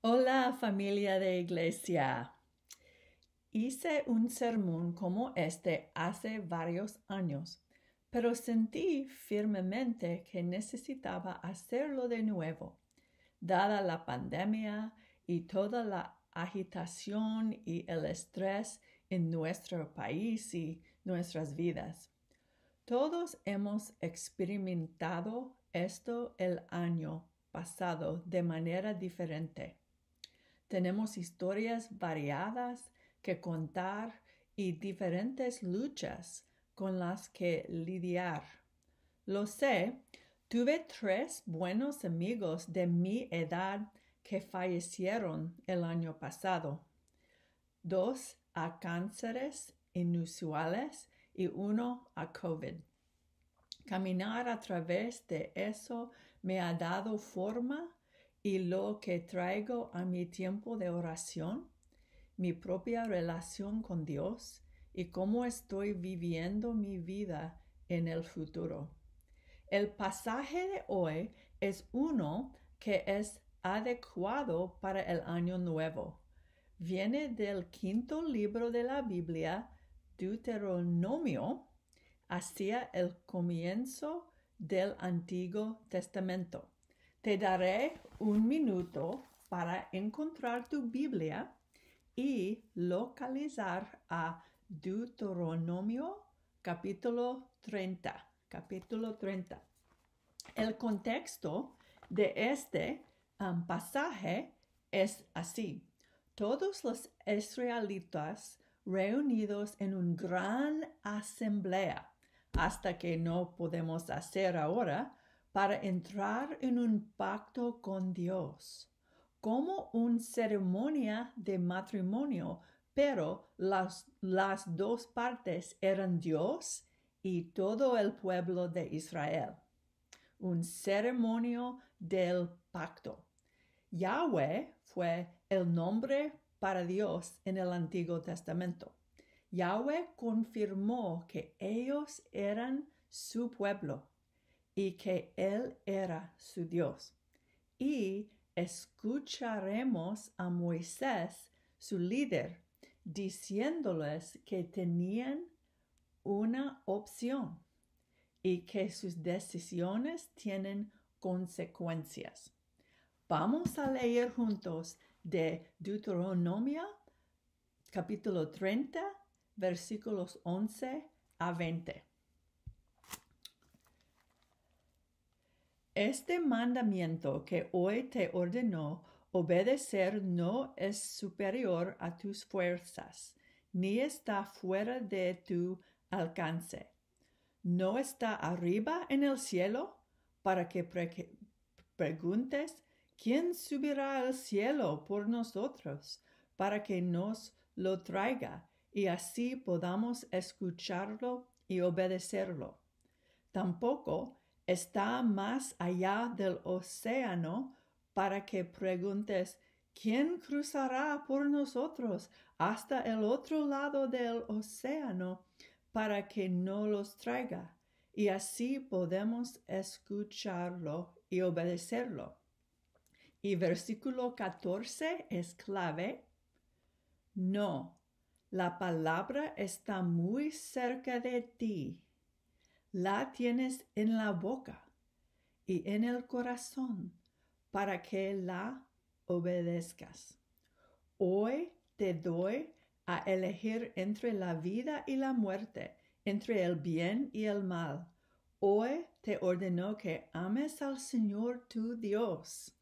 Hola familia de iglesia. Hice un sermón como este hace varios años, pero sentí firmemente que necesitaba hacerlo de nuevo, dada la pandemia y toda la agitación y el estrés en nuestro país y nuestras vidas. Todos hemos experimentado esto el año pasado de manera diferente tenemos historias variadas que contar y diferentes luchas con las que lidiar. Lo sé, tuve tres buenos amigos de mi edad que fallecieron el año pasado. Dos a cánceres inusuales y uno a COVID. Caminar a través de eso me ha dado forma y lo que traigo a mi tiempo de oración, mi propia relación con Dios y cómo estoy viviendo mi vida en el futuro. El pasaje de hoy es uno que es adecuado para el año nuevo. Viene del quinto libro de la Biblia, Deuteronomio, hacia el comienzo del Antiguo Testamento. Te daré un minuto para encontrar tu Biblia y localizar a Deuteronomio capítulo 30. Capítulo El contexto de este um, pasaje es así. Todos los israelitas reunidos en una gran asamblea, hasta que no podemos hacer ahora, para entrar en un pacto con Dios, como una ceremonia de matrimonio, pero las, las dos partes eran Dios y todo el pueblo de Israel. Un ceremonio del pacto. Yahweh fue el nombre para Dios en el Antiguo Testamento. Yahweh confirmó que ellos eran su pueblo y que Él era su Dios. Y escucharemos a Moisés, su líder, diciéndoles que tenían una opción y que sus decisiones tienen consecuencias. Vamos a leer juntos de Deuteronomio capítulo 30 versículos 11 a 20. Este mandamiento que hoy te ordenó obedecer no es superior a tus fuerzas, ni está fuera de tu alcance. No está arriba en el cielo para que preguntes quién subirá al cielo por nosotros para que nos lo traiga y así podamos escucharlo y obedecerlo. Tampoco está más allá del océano para que preguntes, ¿quién cruzará por nosotros hasta el otro lado del océano para que no los traiga? Y así podemos escucharlo y obedecerlo. Y versículo 14 es clave. No, la palabra está muy cerca de ti la tienes en la boca y en el corazón para que la obedezcas. Hoy te doy a elegir entre la vida y la muerte, entre el bien y el mal. Hoy te ordenó que ames al Señor tu Dios,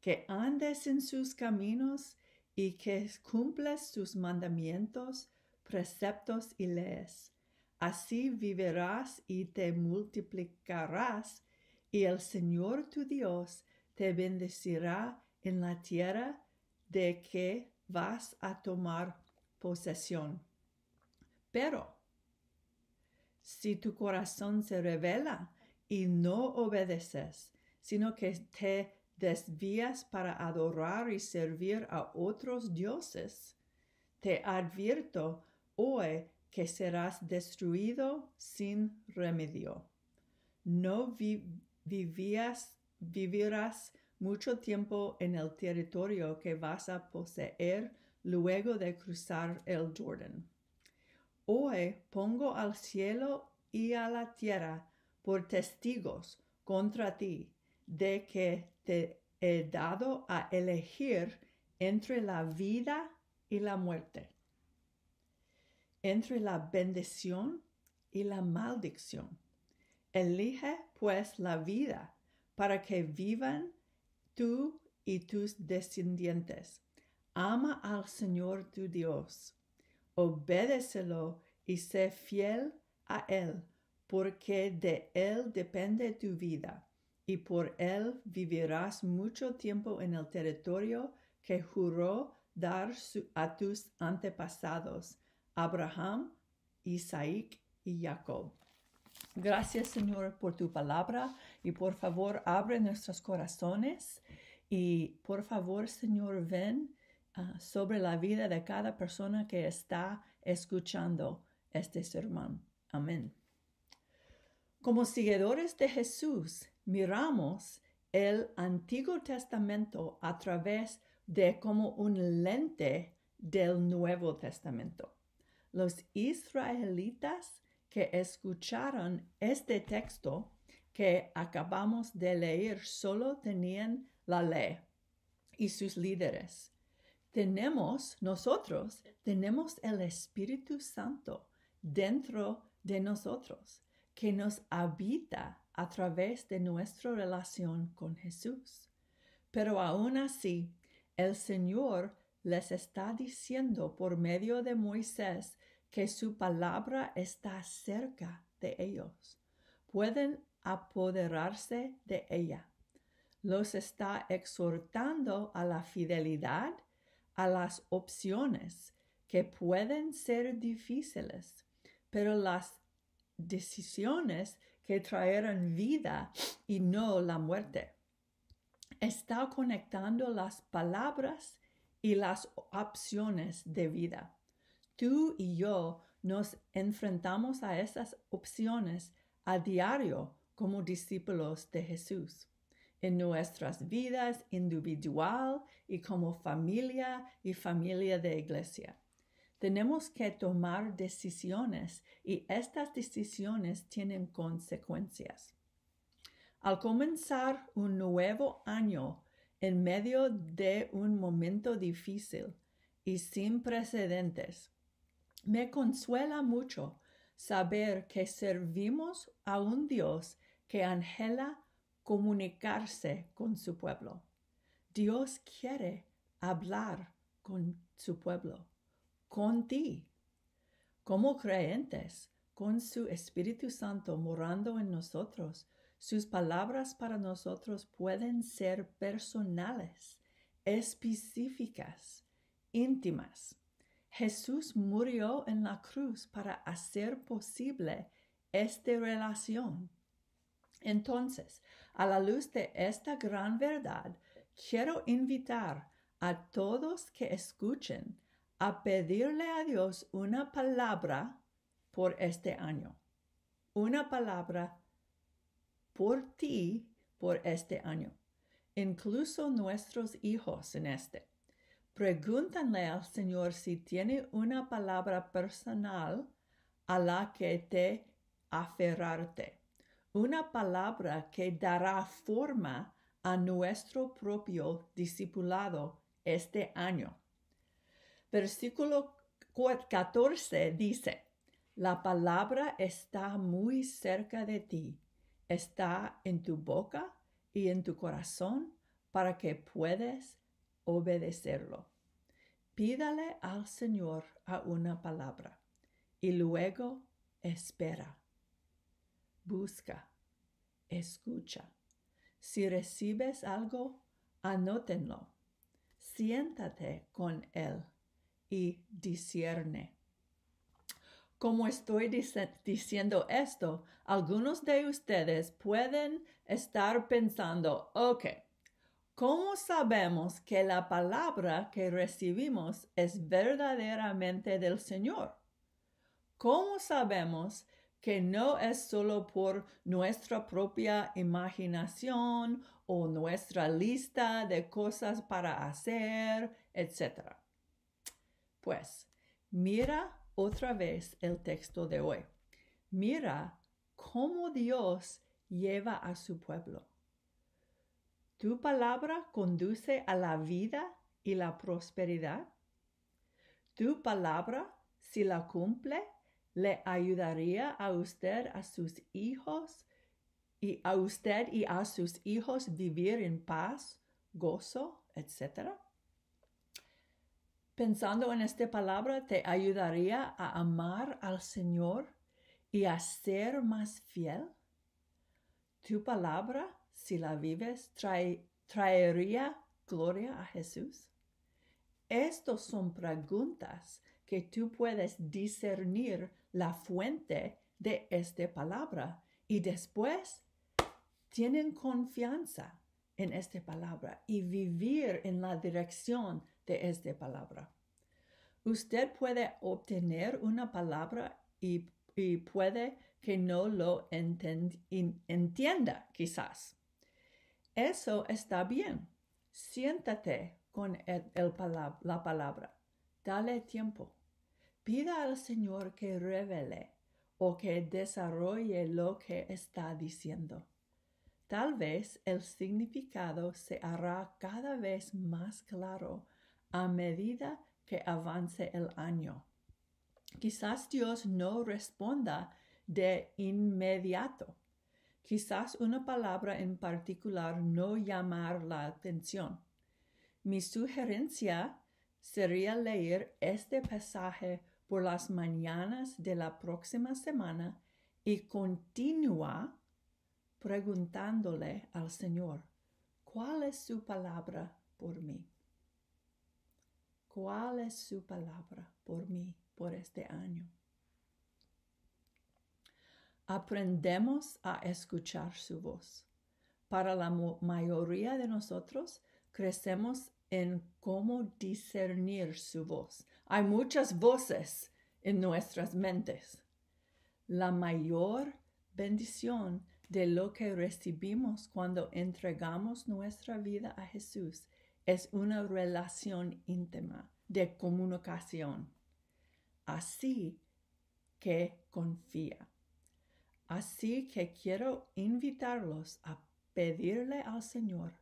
que andes en sus caminos y que cumples sus mandamientos, preceptos y leyes Así vivirás y te multiplicarás, y el Señor tu Dios te bendecirá en la tierra de que vas a tomar posesión. Pero, si tu corazón se revela y no obedeces, sino que te desvías para adorar y servir a otros dioses, te advierto hoy que serás destruido sin remedio. No vivirás mucho tiempo en el territorio que vas a poseer luego de cruzar el Jordán. Hoy pongo al cielo y a la tierra por testigos contra ti de que te he dado a elegir entre la vida y la muerte, entre la bendición y la maldición. Elige pues la vida para que vivan tú y tus descendientes. Ama al Señor tu Dios, obedécelo y sé fiel a Él, porque de Él depende tu vida, y por Él vivirás mucho tiempo en el territorio que juró dar a tus antepasados Abraham, Isaac y Jacob. Gracias Señor por tu palabra y por favor abre nuestros corazones y por favor Señor ven ah, sobre la vida de cada persona que está escuchando este sermón. Amén. Como seguidores de Jesús miramos el Antiguo Testamento a través de como un lente del Nuevo Testamento. Los israelitas que escucharon este texto que acabamos de leer solo tenían la ley y sus líderes. Tenemos, nosotros, tenemos el Espíritu Santo dentro de nosotros, que nos habita a través de nuestra relación con Jesús. Pero aún así, el Señor les está diciendo por medio de Moisés que su palabra está cerca de ellos. Pueden apoderarse de ella. Los está exhortando a la fidelidad, a las opciones que pueden ser difíciles, pero las decisiones que traerán vida y no la muerte. Está conectando las palabras y las opciones de vida tú y yo nos enfrentamos a esas opciones a diario como discípulos de Jesús, en nuestras vidas individual y como familia y familia de iglesia. Tenemos que tomar decisiones y estas decisiones tienen consecuencias. Al comenzar un nuevo año en medio de un momento difícil y sin precedentes, me consuela mucho saber que servimos a un Dios que anhela comunicarse con su pueblo. Dios quiere hablar con su pueblo, con ti. Como creyentes, con su Espíritu Santo morando en nosotros, sus palabras para nosotros pueden ser personales, específicas, íntimas. Jesús murió en la cruz para hacer posible esta relación. Entonces, a la luz de esta gran verdad, quiero invitar a todos que escuchen a pedirle a Dios una palabra por este año. Una palabra por ti por este año. Incluso nuestros hijos en este. Pregúntale al Señor si tiene una palabra personal a la que te aferrarte, una palabra que dará forma a nuestro propio discipulado este año. Versículo 14 dice, la palabra está muy cerca de ti, está en tu boca y en tu corazón para que puedas obedecerlo. Pídale al Señor a una palabra y luego espera. Busca, escucha. Si recibes algo, anótenlo. Siéntate con él y discierne. Como estoy diciendo esto, algunos de ustedes pueden estar pensando, ok, ¿Cómo sabemos que la palabra que recibimos es verdaderamente del Señor? ¿Cómo sabemos que no es solo por nuestra propia imaginación o nuestra lista de cosas para hacer, etcétera? Pues, mira otra vez el texto de hoy. Mira cómo Dios lleva a su pueblo. ¿Tu palabra conduce a la vida y la prosperidad? ¿Tu palabra, si la cumple, le ayudaría a usted, a sus hijos, y a usted y a sus hijos vivir en paz, gozo, etc.? Pensando en esta palabra, te ayudaría a amar al Señor y a ser más fiel. Tu palabra si la vives, traería gloria a Jesús? Estas son preguntas que tú puedes discernir la fuente de esta palabra y después tienen confianza en esta palabra y vivir en la dirección de esta palabra. Usted puede obtener una palabra y puede que no lo entienda quizás eso está bien. Siéntate con el, la palabra. Dale tiempo. Pida al Señor que revele o que desarrolle lo que está diciendo. Tal vez el significado se hará cada vez más claro a medida que avance el año. Quizás Dios no responda de inmediato quizás una palabra en particular no llamar la atención. Mi sugerencia sería leer este pasaje por las mañanas de la próxima semana y continúa preguntándole al Señor, ¿cuál es su palabra por mí? ¿Cuál es su palabra por mí por este año? aprendemos a escuchar su voz. Para la mayoría de nosotros, crecemos en cómo discernir su voz. Hay muchas voces en nuestras mentes. La mayor bendición de lo que recibimos cuando entregamos nuestra vida a Jesús es una relación íntima de comunicación. Así que confía. Así que quiero invitarlos a pedirle al Señor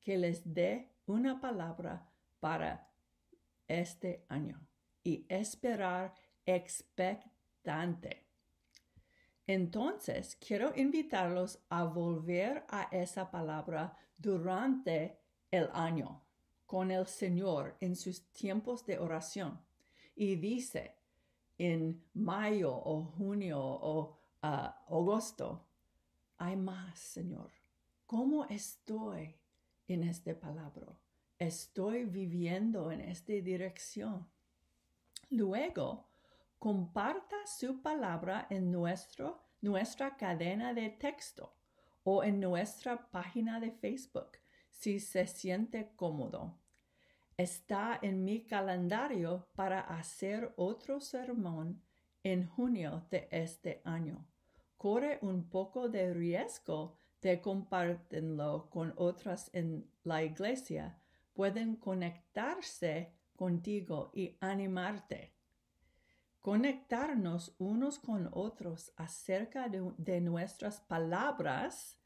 que les dé una palabra para este año y esperar expectante. Entonces, quiero invitarlos a volver a esa palabra durante el año con el Señor en sus tiempos de oración. Y dice, en mayo o junio o agosto, hay más, Señor. ¿Cómo estoy en esta palabra? Estoy viviendo en esta dirección. Luego, comparta su palabra en nuestro, nuestra cadena de texto o en nuestra página de Facebook si se siente cómodo. Está en mi calendario para hacer otro sermón en junio de este año corre un poco de riesgo de compartirlo con otras en la iglesia, pueden conectarse contigo y animarte. Conectarnos unos con otros acerca de, nuestras palabras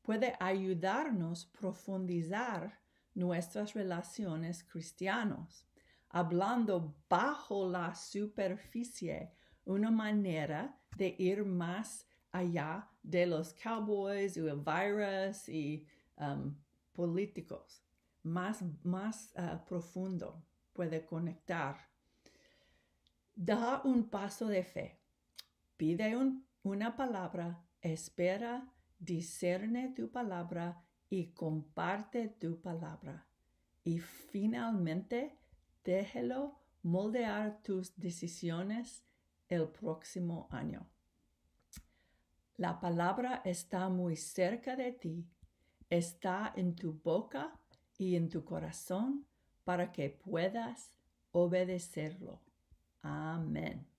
puede ayudarnos a profundizar nuestras relaciones cristianas, hablando bajo la superficie, una manera de ir más allá de los cowboys y virus y um, políticos. Más, uh, profundo puede conectar. Da un paso de fe. Pide una palabra, espera, discerne tu palabra y comparte tu palabra. Y finalmente, déjelo moldear tus decisiones el próximo año. La palabra está muy cerca de ti, está en tu boca y en tu corazón para que puedas obedecerlo. Amén.